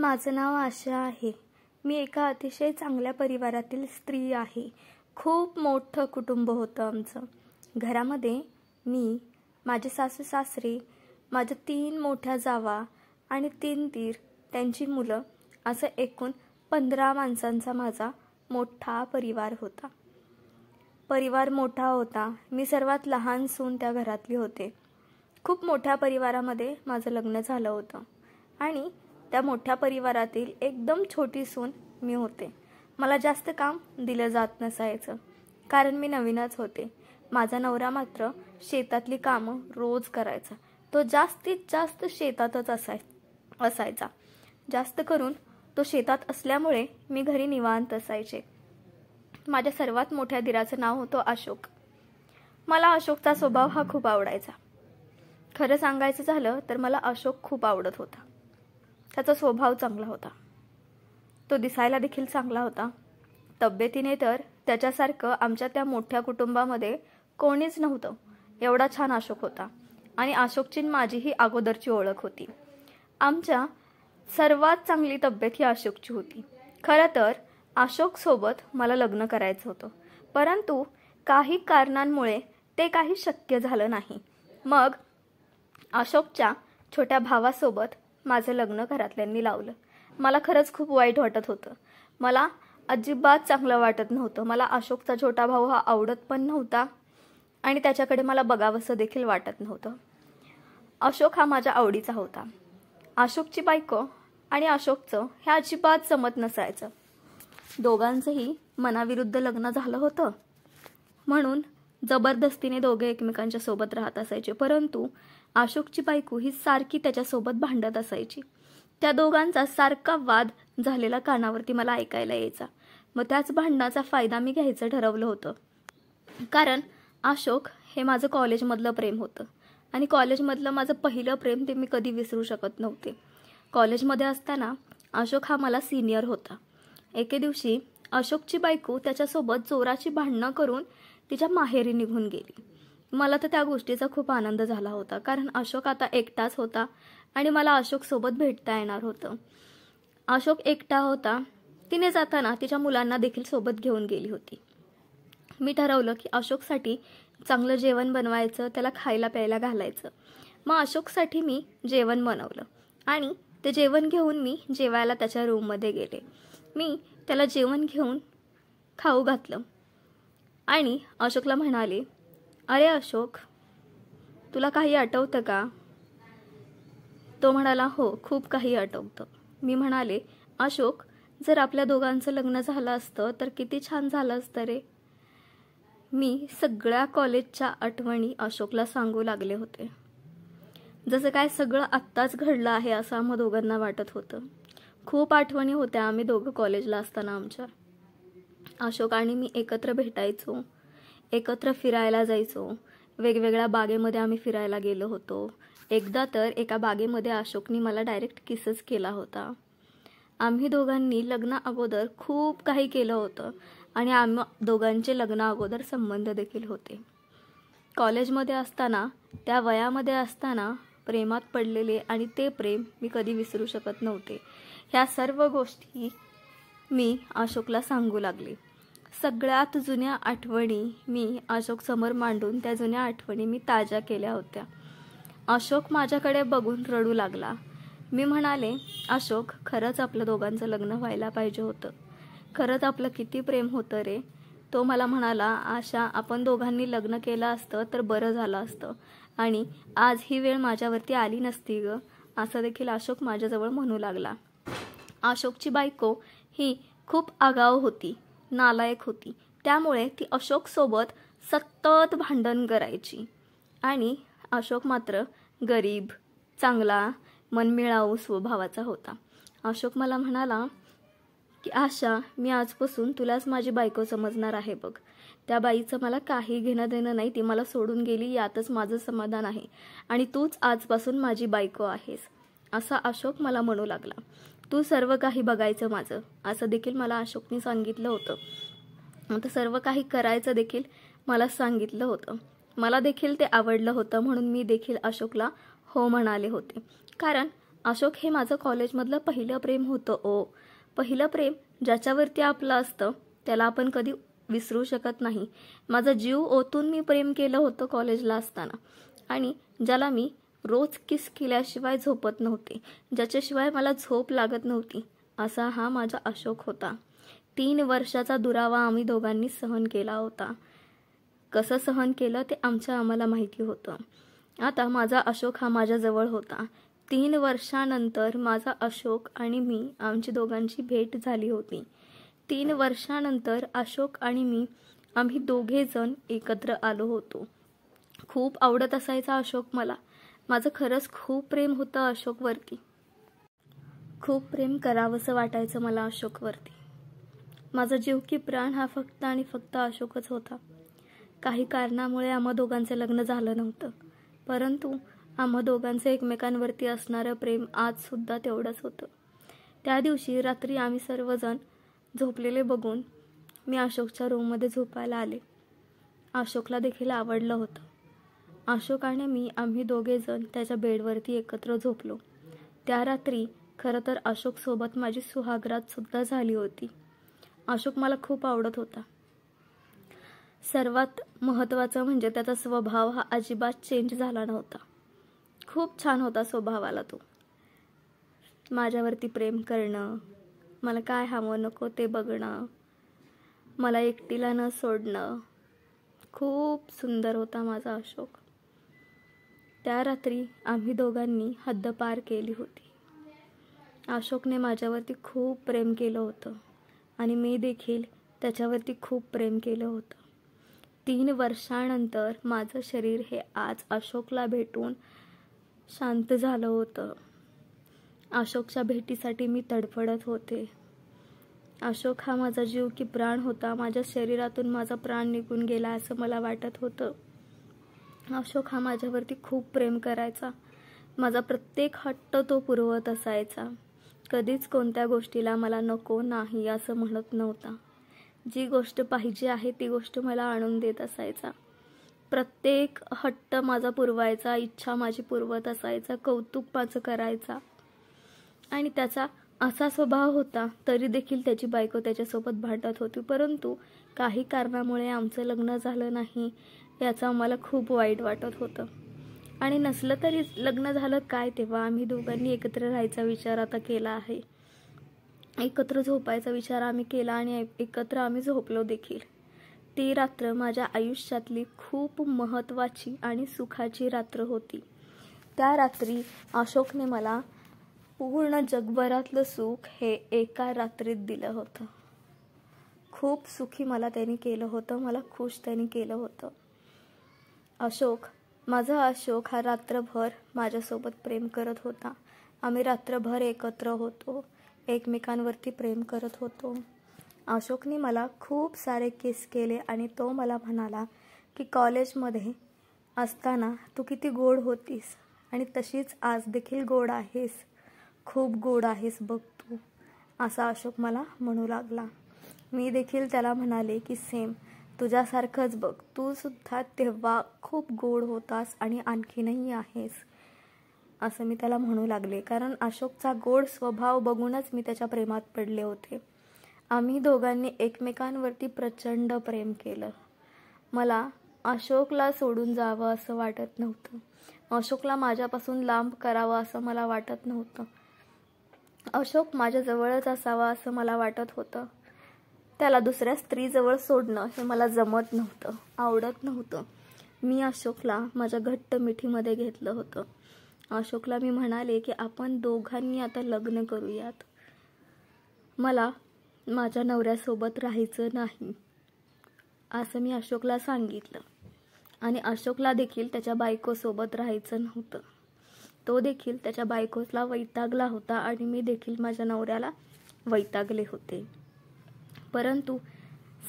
माझं नाव आशा आहे मी एका अतिशय चांगल्या परिवारातील स्त्री आहे खूप मोठं कुटुंब होतं आमचं घरामध्ये मी माझे सासू सासरे माझ्या तीन मोठ्या जावा आणि तीन तीर त्यांची मुलं असं एकूण पंधरा माणसांचा माझा मोठा परिवार होता परिवार मोठा होता मी सर्वात लहान सून त्या घरातली होते खूप मोठ्या परिवारामध्ये माझं लग्न झालं होतं आणि त्या मोठ्या परिवारातील एकदम छोटी सून मी होते मला जास्त काम दिलं जात नसायचं कारण मी नवीनच होते माझा नवरा मात्र शेतातली कामं रोज करायचा तो जास्तीत जास्त शेतातच असाय असायचा जास्त करून तो शेतात असल्यामुळे मी घरी निवांत असायचे माझ्या सर्वात मोठ्या दिराचं नाव होतं अशोक मला अशोकचा स्वभाव हा खूप आवडायचा खरं सांगायचं झालं तर मला अशोक खूप आवडत होता त्याचा स्वभाव चांगला होता तो दिसायला देखील चांगला होता तब्येतीने तर त्याच्यासारखं आमच्या त्या मोठ्या कुटुंबामध्ये कोणीच नव्हतं एवढा छान अशोक होता आणि अशोकची माझी ही अगोदरची ओळख होती आमच्या सर्वात चांगली तब्येत ही अशोकची होती खरं तर अशोकसोबत मला लग्न करायचं होतं परंतु काही कारणांमुळे ते काही शक्य झालं नाही मग अशोकच्या छोट्या भावासोबत माझं लग्न घरातल्यांनी लावलं मला खरंच खूप वाईट वाटत होतं मला अजिबात चांगलं वाटत नव्हतं मला अशोकचा छोटा भाऊ हा आवडत पण नव्हता आणि त्याच्याकडे मला बघावंसं देखील वाटत नव्हतं अशोक हा माझ्या आवडीचा होता अशोकची बायको आणि अशोकचं हे अजिबात जमत नसायचं दोघांचंही मनाविरुद्ध लग्न झालं होतं म्हणून जबरदस्तीने दोघे एकमेकांच्या सोबत राहत असायचे परंतु अशोकची बायको ही सारखी त्याच्यासोबत भांडत असायची त्या दोघांचा सारखा वाद झालेला कानावरती मला ऐकायला यायचा मग त्याच भांडणाचा फायदा मी घ्यायचं ठरवलं होतं कारण अशोक हे माझं कॉलेजमधलं प्रेम होतं आणि कॉलेजमधलं माझं पहिलं प्रेम ते मी कधी विसरू शकत नव्हते कॉलेजमध्ये असताना अशोक हा मला सिनियर होता एके दिवशी अशोकची बायको त्याच्यासोबत जोराची भांडणं करून तिच्या माहेरी निघून गेली मला तर त्या गोष्टीचा खूप आनंद झाला होता कारण अशोक आता एकटाच होता आणि मला अशोकसोबत भेटता येणार होतं अशोक एकटा होता तिने जाताना तिच्या मुलांना देखील सोबत घेऊन गेली होती मी ठरवलं की अशोकसाठी चांगलं जेवण बनवायचं त्याला खायला प्यायला घालायचं मग अशोकसाठी मी जेवण बनवलं आणि ते जेवण घेऊन मी जेवायला त्याच्या रूममध्ये गेले मी त्याला जेवण घेऊन खाऊ घातलं आणि अशोकला म्हणाले अरे अशोक तुला काही आठवतं का तो म्हणाला हो खूप काही आठवतं मी म्हणाले अशोक जर आपल्या दोघांचं लग्न झालं असतं तर किती छान झालं असतं रे मी सगळ्या कॉलेजच्या आठवणी अशोकला सांगू लागले होते जसं काय सगळं आत्ताच घडलं आहे असं आम्हा दोघांना वाटत होतं खूप आठवणी होत्या आम्ही दोघं कॉलेजला असताना आमच्या अशोक आणि मी एकत्र भेटायचो एकत्र फिरायला जायचो वेगवेगळ्या बागेमध्ये आम्ही फिरायला गेलो होतो एकदा तर एका बागेमध्ये अशोकनी मला डायरेक्ट किसच केला होता आम्ही दोघांनी लग्ना अगोदर खूप काही केलं होतं आणि आम दोघांचे लग्ना अगोदर संबंध देखील होते कॉलेजमध्ये असताना त्या वयामध्ये असताना प्रेमात पडलेले आणि ते प्रेम मी कधी विसरू शकत नव्हते ह्या सर्व गोष्टी मी अशोकला सांगू लागले सगळ्यात जुन्या आठवणी मी अशोक समोर मांडून त्या जुन्या आठवणी मी ताज्या केल्या होत्या अशोक माझ्याकडे बघून रडू लागला मी म्हणाले अशोक खरंच आपलं दोघांचं लग्न व्हायला पाहिजे होतं खरंच आपलं किती प्रेम होतं रे तो मला म्हणाला आशा आपण दोघांनी लग्न केलं असतं तर बरं झालं असतं आणि आज ही वेळ माझ्यावरती आली नसती ग असं देखील अशोक माझ्याजवळ म्हणू लागला अशोकची बायको ही खूप आगाव होती नालायक होती त्यामुळे ती अशोकसोबत सतत भांडण करायची आणि अशोक मात्र गरीब चांगला मनमिळाऊ स्वभावाचा होता अशोक मला म्हणाला की आशा मी आजपासून तुलाच माझी बायको समजणार आहे बघ त्या बाईचं मला काही घेणं देणं नाही ती मला सोडून गेली यातच माझं समाधान आहे आणि तूच आजपासून माझी बायको आहेस असा अशोक मला म्हणू लागला तू सर्व काही बघायचं माझं असं देखील मला अशोकनी सांगितलं होतं आता सर्व काही करायचं देखील मला सांगितलं होतं मला देखील ते आवडलं होतं म्हणून मी देखील अशोकला हो म्हणाले होते कारण अशोक हे माझं कॉलेजमधलं पहिलं प्रेम होतं ओ पहिलं प्रेम ज्याच्यावरती आपलं असतं त्याला आपण कधी विसरू शकत नाही माझा जीव ओतून मी प्रेम केलं होतं कॉलेजला असताना आणि ज्याला मी रोज किस केल्याशिवाय झोपत नव्हते ज्याच्याशिवाय मला झोप लागत नव्हती असा हा माझा अशोक होता तीन वर्षाचा दुरावा आम्ही दोघांनी सहन केला होता कसं सहन केलं ते आमच्या आम्हाला माहिती होतं आता माझा अशोक हा माझ्याजवळ होता तीन वर्षानंतर माझा अशोक आणि मी आमची दोघांची भेट झाली होती तीन वर्षानंतर अशोक आणि मी आम्ही दोघे जण एकत्र आलो होतो खूप आवडत असायचा अशोक मला माझं खरंच खूप प्रेम होतं अशोकवरती खूप प्रेम करावंसं वाटायचं मला अशोकवरती माझा जीव की प्राण हा फक्त आणि फक्त अशोकच होता काही कारणामुळे आम्हा दोघांचं लग्न झालं नव्हतं परंतु आम्हा दोघांचं एकमेकांवरती असणारं प्रेम आजसुद्धा तेवढंच होतं त्या दिवशी रात्री आम्ही सर्वजण झोपलेले बघून मी अशोकच्या रूममध्ये झोपायला आले अशोकला देखील आवडलं होतं अशोक आणि मी आम्ही दोघेजण त्याच्या बेडवरती एकत्र झोपलो त्या रात्री खरं तर अशोकसोबत माझी सुद्धा झाली होती अशोक मला खूप आवडत होता सर्वात महत्त्वाचं म्हणजे त्याचा स्वभाव हा अजिबात चेंज झाला नव्हता खूप छान होता स्वभावाला तो माझ्यावरती प्रेम करणं मला काय हवं नको ते बघणं मला एकटीला न सोडणं खूप सुंदर होता माझा अशोक त्या रात्री आम्ही दोघांनी हद्द पार केली होती अशोकने माझ्यावरती खूप प्रेम केलं होतं आणि मी देखील त्याच्यावरती खूप प्रेम केलं होतं तीन वर्षानंतर माझं शरीर हे आज अशोकला भेटून शांत झालं होतं अशोकच्या भेटीसाठी मी तडफडत होते अशोक हा माझा जीव की प्राण होता माझ्या शरीरातून माझा प्राण निघून गेला असं मला वाटत होतं अशोक हा माझ्यावरती खूप प्रेम करायचा माझा प्रत्येक हट्ट तो पुरवत असायचा कधीच कोणत्या गोष्टीला मला नको नाही असं म्हणत नव्हता जी गोष्ट पाहिजे आहे ती गोष्ट मला आणून देत असायचा प्रत्येक हट्ट माझा पुरवायचा इच्छा माझी पुरवत असायचा कौतुक माझं करायचा आणि त्याचा असा स्वभाव होता तरी देखील त्याची बायको त्याच्यासोबत भांडत होती परंतु काही कारणामुळे आमचं लग्न झालं नाही याचं आम्हाला खूप वाईट वाटत होतं आणि नसलं तरी लग्न झालं काय तेव्हा आम्ही दोघांनी एकत्र राहायचा विचार आता केला आहे एकत्र झोपायचा विचार आम्ही केला आणि एकत्र आम्ही झोपलो देखील ती रात्र माझ्या आयुष्यातली खूप महत्त्वाची आणि सुखाची रात्र होती त्या रात्री अशोकने मला पूर्ण जगभरातलं सुख हे एका रात्रीत दिलं होतं खूप सुखी मला त्यांनी केलं होतं मला खुश त्यांनी केलं होतं अशोक माझा अशोक हा रात्रभर माझ्यासोबत प्रेम करत होता आम्ही रात्रभर एकत्र होतो एकमेकांवरती प्रेम करत होतो अशोकने मला खूप सारे किस केले आणि तो मला म्हणाला की कॉलेजमध्ये असताना तू किती गोड होतीस आणि तशीच आज देखील गोड आहेस खूप गोड आहेस बघ तू असा अशोक मला म्हणू लागला मी देखील त्याला म्हणाले की सेम तुझ्यासारखंच बघ तू सुद्धा तेव्हा खूप गोड होतास आणि आणखीनही आहेस असं मी त्याला म्हणू लागले कारण अशोकचा गोड स्वभाव बघूनच मी त्याच्या प्रेमात पडले होते आम्ही दोघांनी एकमेकांवरती प्रचंड प्रेम केलं मला अशोकला सोडून जावं असं वाटत नव्हतं अशोकला माझ्यापासून लांब करावं असं मला वाटत नव्हतं अशोक माझ्याजवळच असावा असं मला वाटत होतं त्याला दुसऱ्या स्त्रीजवळ सोडणं हे मला जमत नव्हतं आवडत नव्हतं मी अशोकला माझ्या घट्ट मिठीमध्ये घेतलं होतं अशोकला मी म्हणाले की आपण दोघांनी आता लग्न करूयात मला माझ्या नवऱ्यासोबत राहायचं नाही असं मी अशोकला सांगितलं आणि अशोकला देखील त्याच्या बायकोसोबत राहायचं नव्हतं तो देखील त्याच्या बायकोला वैतागला होता आणि मी देखील माझ्या नवऱ्याला वैतागले होते परंतु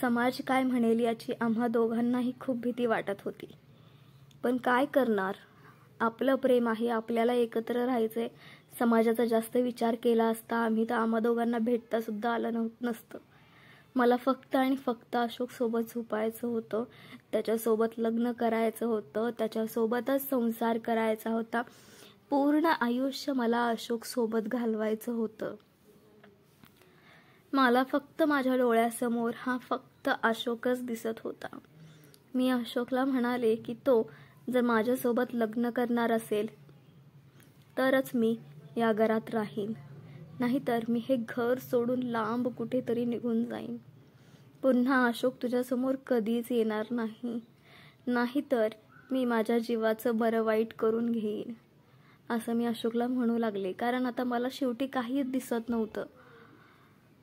समाज काय म्हणेल याची आम्हा दोघांनाही खूप भीती वाटत होती पण काय करणार आपलं प्रेम आहे आपल्याला एकत्र राहायचे समाजाचा जास्त विचार केला असता आम्ही तर आम्हा दोघांना भेटता सुद्धा आलं नव्हत नसतं मला फक्त आणि फक्त अशोकसोबत झोपायचं होतं त्याच्यासोबत लग्न करायचं होतं त्याच्यासोबतच संसार करायचा होता पूर्ण आयुष्य मला अशोकसोबत घालवायचं होतं मला फक्त माझ्या डोळ्यासमोर हा फक्त अशोकच दिसत होता मी अशोकला म्हणाले की तो जर माझ्यासोबत लग्न करणार असेल तरच मी या घरात राहीन नाहीतर मी हे घर सोडून लांब कुठेतरी निघून जाईन पुन्हा अशोक तुझ्यासमोर कधीच येणार नाही नाहीतर मी माझ्या जीवाचं बरं वाईट करून घेईन असं मी अशोकला म्हणू लागले कारण आता मला शेवटी काहीच दिसत नव्हतं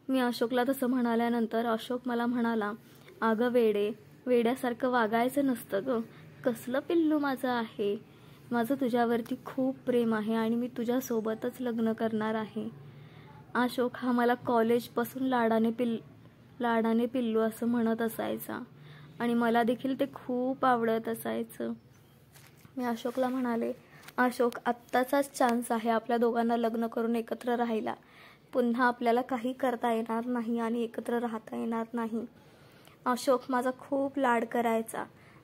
मी अशोकला तसं म्हणाल्यानंतर अशोक मला म्हणाला अगं वेडे वेड्यासारखं वागायचं नसतं गं कसलं पिल्लू माझं आहे माझं तुझ्यावरती खूप प्रेम आहे आणि मी तुझ्यासोबतच लग्न करणार आहे अशोक हा मला कॉलेजपासून लाडाने पिल् लाडाने पिल्लू असं म्हणत असायचा आणि मला देखील ते खूप आवडत असायचं मी अशोकला म्हणाले अशोक आत्ताचाच चान्स आहे आपल्या दोघांना लग्न करून एकत्र राहायला पुन्हा आपल्याला काही करता येणार नाही आणि एकत्र राहता येणार नाही अशोक माझा खूप लाड करायचा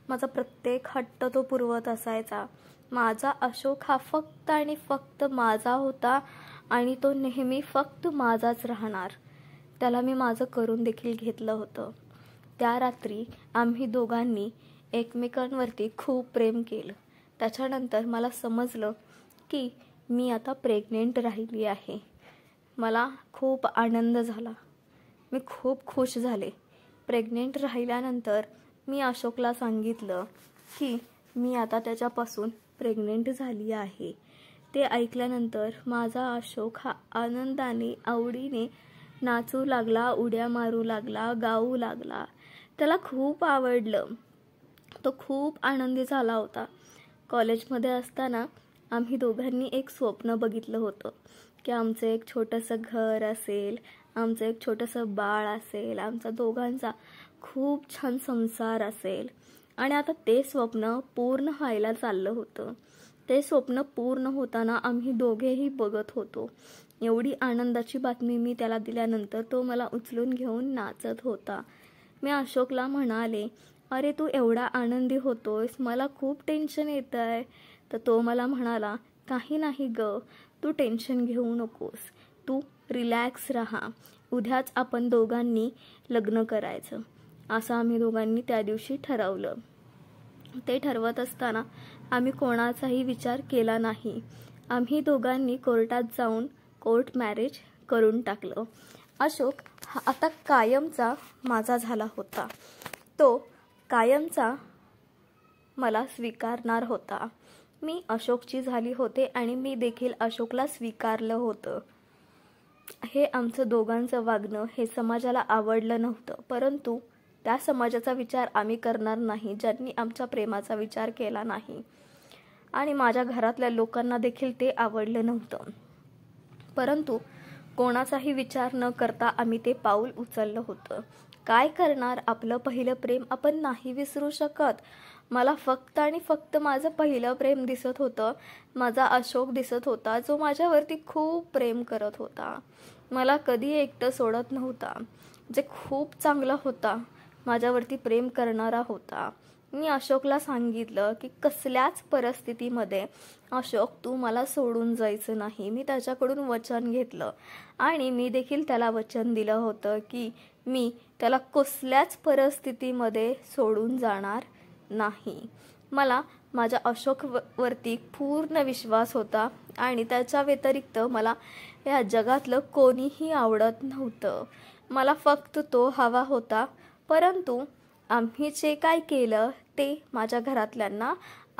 माझा प्रत्येक हट्ट तो पुरवत असायचा माझा अशोक हा फक्त आणि फक्त माझा होता आणि तो नेहमी फक्त माझाच राहणार त्याला मी माझं करून देखील घेतलं होतं त्या रात्री आम्ही दोघांनी एकमेकांवरती खूप प्रेम केलं त्याच्यानंतर मला समजलं की मी आता प्रेग्नेंट राहिली आहे मला खूप आनंद झाला मी खूप खुश झाले प्रेग्नेंट राहिल्यानंतर मी अशोकला सांगितलं की मी आता त्याच्यापासून प्रेग्नेंट झाली आहे ते ऐकल्यानंतर माझा अशोक हा आनंदाने आवडीने नाचू लागला उड्या मारू लागला गाऊ लागला त्याला खूप आवडलं तो खूप आनंदी झाला होता कॉलेजमध्ये असताना आम्ही दोघांनी एक स्वप्न बघितलं होतं की आमचं एक छोटंसं घर असेल आमचं एक छोटंसं बाळ असेल आमचा दोघांचा खूप छान संसार असेल आणि आता ते स्वप्न पूर्ण व्हायला चाललं होतं ते स्वप्न पूर्ण होताना आम्ही दोघेही बघत होतो एवढी आनंदाची बातमी मी त्याला दिल्यानंतर तो मला उचलून घेऊन नाचत होता मी अशोकला म्हणाले अरे तू एवढा आनंदी होतोयस मला खूप टेन्शन येत आहे तर तो मला म्हणाला काही नाही ग तू टेन्शन घेऊ नकोस तू रिलॅक्स राहा उद्याच आपण दोघांनी लग्न करायचं असं आम्ही दोघांनी त्या दिवशी ठरवलं ते ठरवत असताना आम्ही कोणाचाही विचार केला नाही आम्ही दोघांनी कोर्टात जाऊन कोर्ट मॅरेज करून टाकलं अशोक हा आता कायमचा माझा झाला होता तो कायमचा मला स्वीकारणार होता मी अशोकची झाली होते आणि मी देखील अशोकला स्वीकारलं होतं हे आमचं दोघांचं वागणं हे समाजाला आवडलं नव्हतं परंतु त्या समाजाचा विचार आम्ही करणार नाही ज्यांनी आमच्या प्रेमाचा विचार केला नाही आणि माझ्या घरातल्या लोकांना देखील ते आवडलं नव्हतं परंतु कोणाचाही विचार न करता आम्ही ते पाऊल उचललं होतं काय करणार आपलं पहिलं प्रेम आपण नाही विसरू शकत मला फक्त आणि फक्त माझं पहिलं प्रेम दिसत होतं माझा अशोक दिसत होता जो माझ्यावरती खूप प्रेम करत होता मला कधी एकटं सोडत नव्हता जे खूप चांगला होता माझ्यावरती प्रेम करणारा होता मी अशोकला सांगितलं की कसल्याच परिस्थितीमध्ये अशोक तू मला सोडून जायचं नाही मी त्याच्याकडून वचन घेतलं आणि मी देखील त्याला वचन दिलं होतं की मी त्याला कसल्याच परिस्थितीमध्ये सोडून जाणार नाही मला माझ्या अशोकवरती पूर्ण विश्वास होता आणि त्याच्या व्यतिरिक्त मला या जगातलं कोणीही आवडत नव्हतं मला फक्त तो हवा होता परंतु आम्ही जे काय केलं ते माझ्या घरातल्यांना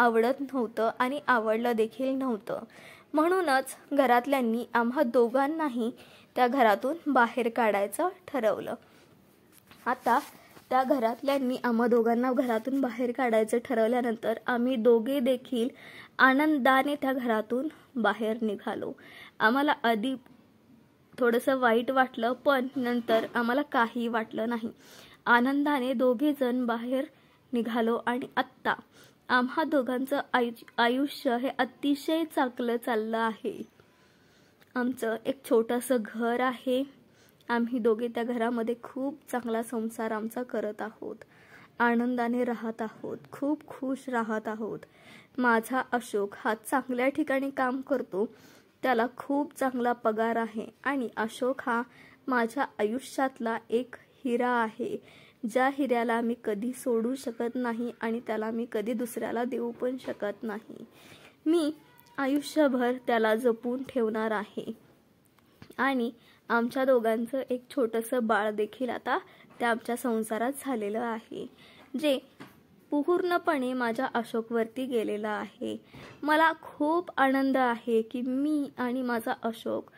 आवडत नव्हतं आणि आवडलं देखील नव्हतं म्हणूनच घरातल्यांनी आम्हा दोघांनाही त्या घरातून बाहेर काढायचं ठरवलं आता त्या घरातल्यांनी आम्हा दोघांना घरातून बाहेर काढायचं ठरवल्यानंतर आम्ही दोघे देखील आनंदाने त्या घरातून बाहेर निघालो आम्हाला आधी थोडंसं वाईट वाटलं पण नंतर आम्हाला काही वाटलं नाही आनंदाने दोघे जण बाहेर निघालो आणि आत्ता आम्हा दोघांचं आयु आयुष्य हे अतिशय चांगलं चाललं आहे आमचं एक छोटंसं घर आहे आम्ही दोघे त्या घरामध्ये खूप चांगला संसार आमचा करत आहोत आनंदाने राहत आहोत खूप खुश राहत आहोत माझा अशोक हा चांगल्या ठिकाणी काम करतो त्याला खूप चांगला पगार आहे आणि अशोक हा माझ्या आयुष्यातला एक हिरा आहे ज्या हिऱ्याला मी कधी सोडू शकत नाही आणि त्याला मी कधी दुसऱ्याला देऊ पण शकत नाही मी आयुष्यभर त्याला जपून ठेवणार आहे आणि आमच्या दोघांचं एक छोटंसं बाळ देखील आता त्या आमच्या संसारात झालेलं आहे जे पूर्णपणे माझ्या अशोकवरती गेलेलं आहे मला खूप आनंद आहे की मी आणि माझा अशोक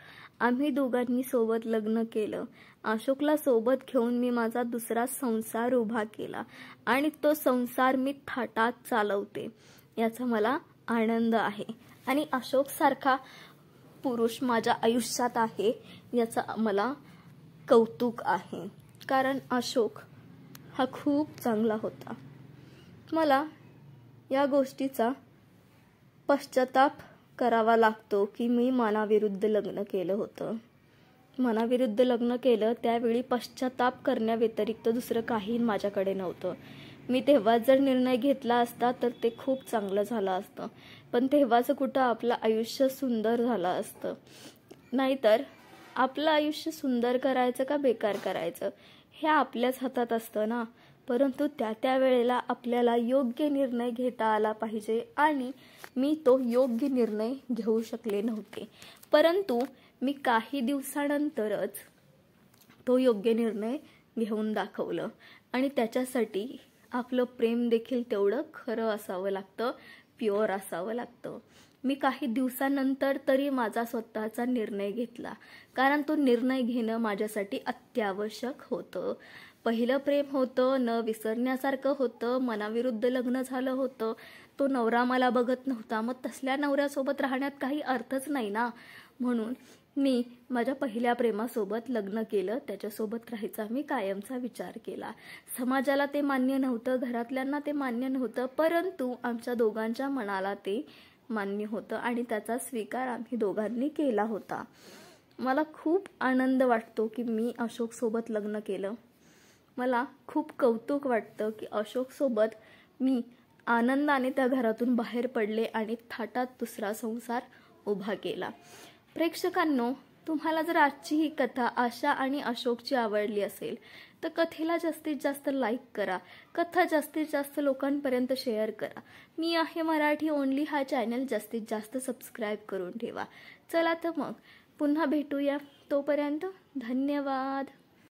आम्ही दोघांनी सोबत लग्न केलं अशोकला सोबत घेऊन मी माझा दुसरा संसार उभा केला आणि तो संसार मी थाटात चालवते याचा मला आनंद आहे आणि अशोकसारखा पुरुष माझ्या आयुष्यात आहे याचा मला कौतुक आहे कारण अशोक हा खूप चांगला होता मला या गोष्टीचा पश्चाताप करावा लागतो की मी मनाविरुद्ध लग्न केलं होतं मनाविरुद्ध लग्न केलं त्यावेळी पश्चाताप करण्याव्यतिरिक्त दुसरं काही माझ्याकडे नव्हतं मी तेव्हा जर निर्णय घेतला असता तर ते खूप चांगलं झालं असतं पण तेव्हाच कुठं आपलं आयुष्य सुंदर झालं असतं नाहीतर आपलं आयुष्य सुंदर करायचं का बेकार करायचं हे आपल्याच हातात असतं ना परंतु त्या त्या वेळेला आपल्याला योग्य निर्णय घेता आला पाहिजे आणि मी तो योग्य निर्णय घेऊ शकले नव्हते परंतु मी काही दिवसानंतरच तो योग्य निर्णय घेऊन दाखवलं आणि त्याच्यासाठी आपलं प्रेम देखील तेवढं खरं असावं लागतं प्युअर असावं लागतं मी काही दिवसानंतर तरी माझा स्वतःचा निर्णय घेतला कारण तो निर्णय घेणं माझ्यासाठी अत्यावश्यक होतं पहिलं प्रेम होतं न विसरण्यासारखं होतं मनाविरुद्ध लग्न झालं होतं तो नवरा मला बघत नव्हता मग तसल्या नवऱ्यासोबत राहण्यात काही अर्थच नाही ना म्हणून मी माझ्या पहिल्या प्रेमासोबत लग्न केलं त्याच्यासोबत राहायचा मी कायमचा विचार केला समाजाला ते मान्य नव्हतं घरातल्यांना ते मान्य नव्हतं परंतु आमच्या दोघांच्या मनाला ते मान्य होतं आणि त्याचा स्वीकार आम्ही दोघांनी केला होता मला खूप आनंद वाटतो की मी अशोकसोबत लग्न केलं मला खूप कौतुक वाटतं की अशोकसोबत मी आनंदाने त्या घरातून बाहेर पडले आणि थाटात दुसरा संसार उभा केला प्रेक्षकांनो तुम्हाला जर आजची ही कथा आशा आणि अशोकची आवडली असेल तर कथेला जास्तीत जास्त लाईक करा कथा जास्तीत जास्त लोकांपर्यंत शेअर करा मी आहे मराठी ओनली हा चॅनल जास्तीत जास्त सबस्क्राईब करून ठेवा चला तर मग पुन्हा भेटूया तोपर्यंत धन्यवाद